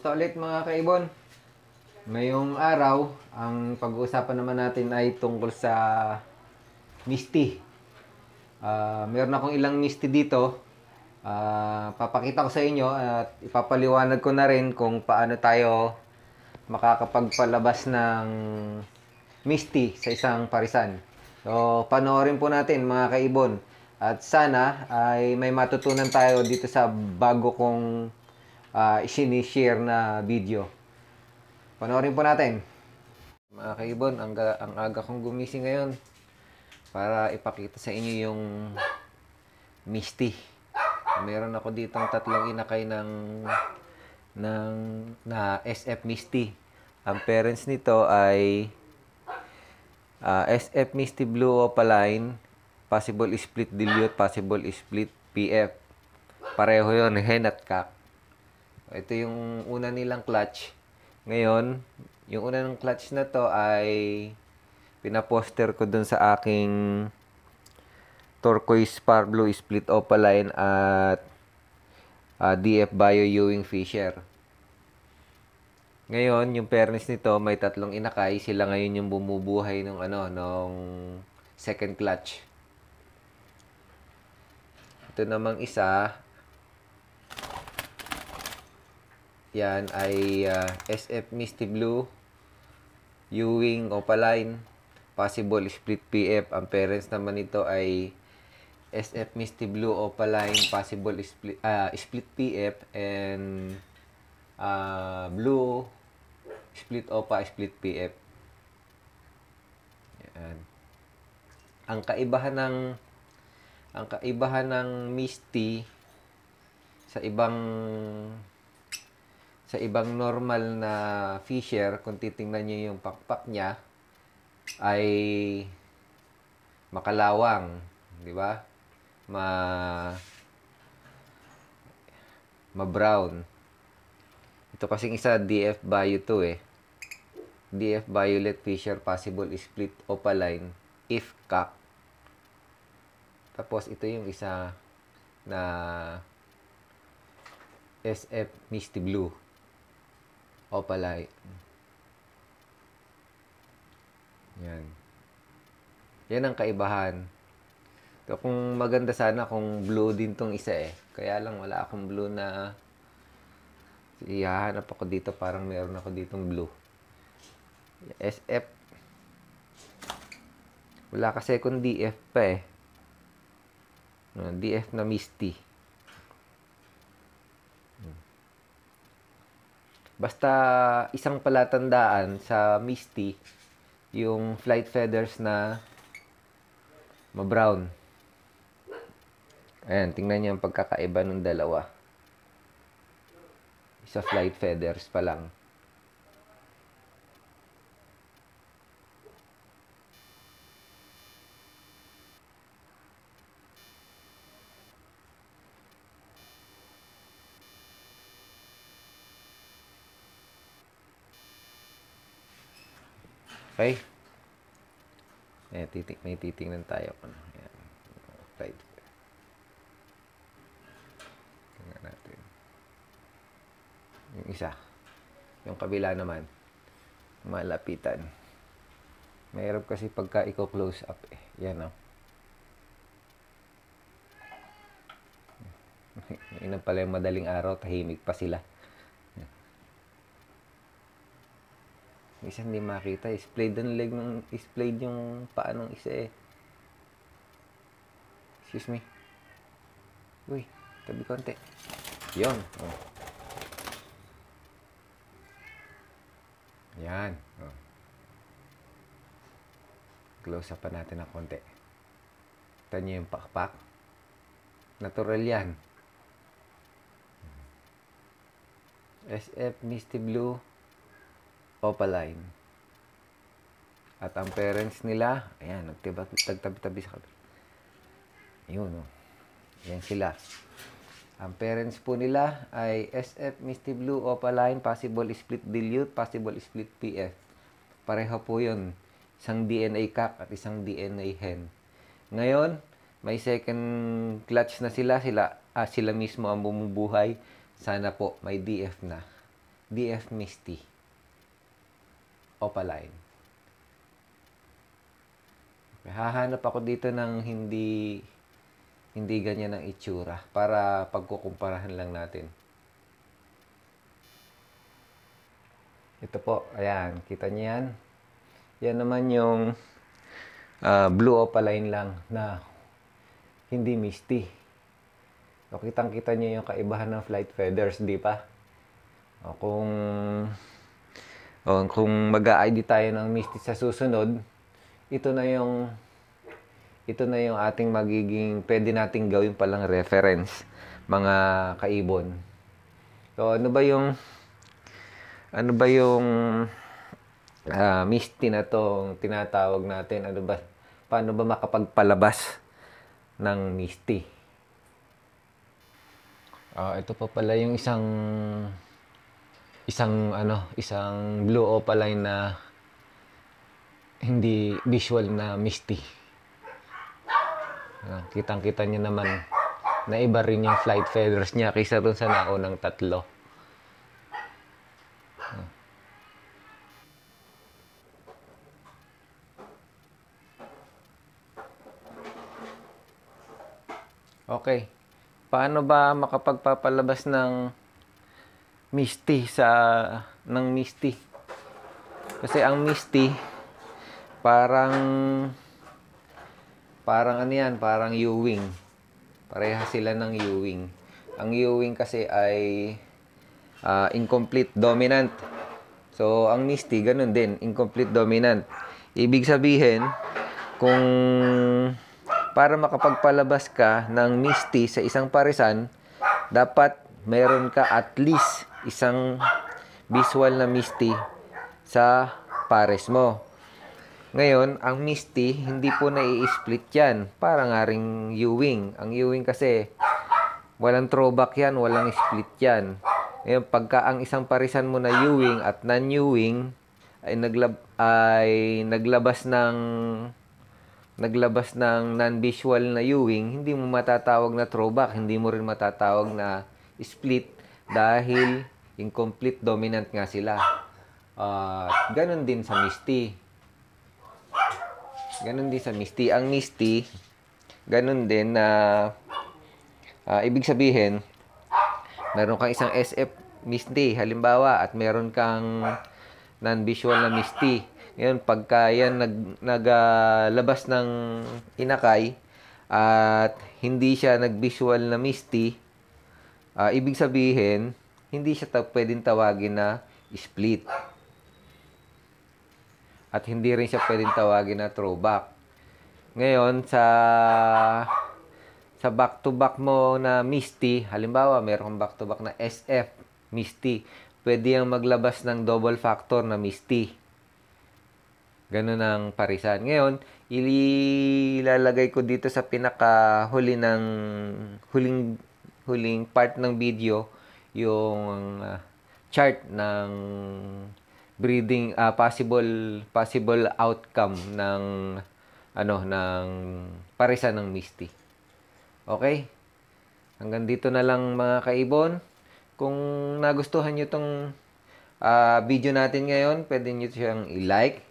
Kumusta ulit mga kaibon? Ngayong araw, ang pag-uusapan naman natin ay tungkol sa Misty. Uh, ah, meron akong ilang Misty dito. Uh, papakita ko sa inyo at ipapaliwanag ko na rin kung paano tayo makakapagpalabas ng Misty sa isang parisan. So, panoorin po natin mga kaibon. At sana ay may matutunan tayo dito sa bago kong uh, sinishare na video. Panoorin po natin. Mga kaibon, ang, ang aga kong gumising ngayon para ipakita sa inyo yung Misty. Meron ako ditong tatlong inakay ng ng na SF Misty. Ang parents nito ay uh, ah, SF Misty Blue Opaline, possible split dilute, possible split PF. Pareho 'yon, hen at cock. Ito yung una nilang clutch. Ngayon, yung una ng clutch na to ay pinaposter ko dun sa aking turquoise par blue split opaline at uh, ah, DF Bio Ewing Fisher. Ngayon, yung fairness nito, may tatlong inakay. Sila ngayon yung bumubuhay nung ano, nung second clutch. Ito namang isa Yan ay uh, ah, SF Misty Blue, Ewing Opaline, Possible Split PF. Ang parents naman nito ay SF Misty Blue Opaline, Possible Split, uh, split PF, and uh, Blue Split Opa, Split PF. Yan. Ang kaibahan ng ang kaibahan ng Misty sa ibang sa ibang normal na fisher, kung titingnan nyo yung pakpak niya, ay makalawang, di ba? Ma ma-brown. Ito kasing isa, DF Bio to eh. DF Violet Fisher possible split opaline if cock. Tapos ito yung isa na SF Misty Blue. O oh, Yan. Yan ang kaibahan. So, kung maganda sana kung blue din tong isa eh. Kaya lang wala akong blue na ihahanap ako dito parang meron ako ditong blue. SF. Wala kasi kung DF pa eh. Ah, DF na misty. Basta isang palatandaan sa Misty, yung flight feathers na ma-brown. Ayan, tingnan niyo ang pagkakaiba ng dalawa. Sa flight feathers pa lang. Okay? Eh, titik, may titingnan tayo. Ano? Ayan. Right. Tingnan natin. Yung isa. Yung kabila naman. Malapitan. Mahirap kasi pagka i-close up eh. Yan o. Oh. Yun pala yung madaling araw, tahimik pa sila. isa hindi makita. Splayed ang leg ng, splayed yung paa ng isa eh. Excuse me. Uy, tabi konti. Yun. Oh. Yan. Oh. Close up pa natin ng konti. Kita nyo yung pakpak. Natural yan. SF Misty Blue Opaline. At ang parents nila, ayan, nagtabi-tabi sa kabila. Yun, no? Oh. Yan sila. Ang parents po nila ay SF Misty Blue Opaline Possible Split Dilute Possible Split PF. Pareho po yun. Isang DNA cap at isang DNA hen. Ngayon, may second clutch na sila. Sila, ah, sila mismo ang bumubuhay. Sana po may DF na. DF Misty opaline. Okay, hahanap ako dito ng hindi hindi ganyan ang itsura para pagkukumparahan lang natin. Ito po, ayan, kita niyo yan. Yan naman yung uh, blue opaline lang na hindi misty. O kitang-kita niyo yung kaibahan ng flight feathers, di pa? O kung o, kung mag-a-ID tayo ng Misty sa susunod, ito na yung ito na yung ating magiging pwede nating gawin palang reference mga kaibon. So ano ba yung ano ba yung uh, ah, Misty na tong tinatawag natin? Ano ba paano ba makapagpalabas ng Misty? Uh, ah, ito pa pala yung isang isang ano, isang blue opaline na hindi visual na misty. ah, kitang-kita niya naman na iba rin yung flight feathers niya kaysa dun sa naunang tatlo. Ah. Okay. Paano ba makapagpapalabas ng Misty sa ng Misty. Kasi ang Misty parang parang ano yan, parang u Pareha sila ng u Ang u kasi ay uh, incomplete dominant. So, ang Misty, ganun din, incomplete dominant. Ibig sabihin, kung para makapagpalabas ka ng Misty sa isang parisan, dapat meron ka at least isang visual na Misty sa pares mo. Ngayon, ang Misty, hindi po nai-split yan. Para nga ring Ewing. Ang Ewing kasi, walang throwback yan, walang split yan. Ngayon, pagka ang isang parisan mo na Ewing at non-Ewing ay, naglab ay naglabas ng naglabas ng non-visual na Ewing, hindi mo matatawag na throwback, hindi mo rin matatawag na split dahil incomplete dominant nga sila. Uh, ganon din sa Misty. Ganon din sa Misty. Ang Misty, ganon din na uh, uh, ibig sabihin, meron kang isang SF Misty halimbawa at meron kang non-visual na Misty. Ngayon, pagka yan nag, naglabas ah, uh, ng inakay at hindi siya nag-visual na Misty, Uh, ibig sabihin, hindi siya pwedeng tawagin na split. At hindi rin siya pwedeng tawagin na throwback. Ngayon, sa sa back-to-back mo na Misty, halimbawa, meron kang back-to-back na SF, Misty, pwede yung maglabas ng double factor na Misty. Ganun ang parisan. Ngayon, ilalagay ko dito sa pinaka huli ng huling huling part ng video yung uh, chart ng breeding uh, possible possible outcome ng ano ng parisa ng Misty. Okay? Hanggang dito na lang mga kaibon. Kung nagustuhan niyo tong uh, video natin ngayon, pwede niyo siyang i-like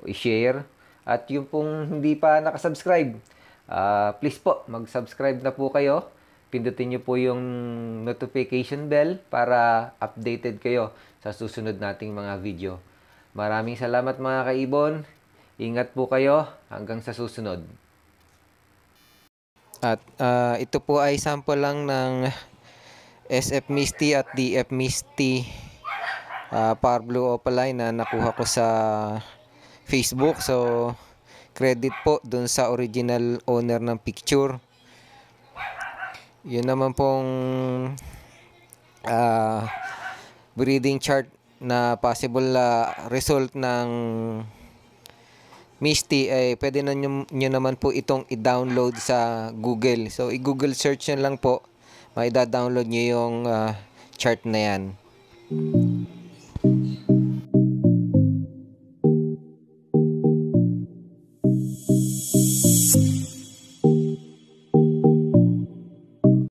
o i-share. At yung pong hindi pa nakasubscribe, uh, please po, mag-subscribe na po kayo pindutin nyo po yung notification bell para updated kayo sa susunod nating mga video. Maraming salamat mga kaibon. Ingat po kayo hanggang sa susunod. At uh, ito po ay sample lang ng SF Misty at DF Misty uh, Power Blue Opaline na nakuha ko sa Facebook. So, credit po dun sa original owner ng picture. Yun naman pong uh, breeding chart na possible uh, result ng Misty ay eh, pwede na nyo, nyo naman po itong i-download sa Google. So i-Google search nyo lang po, maida-download nyo yung uh, chart na yan.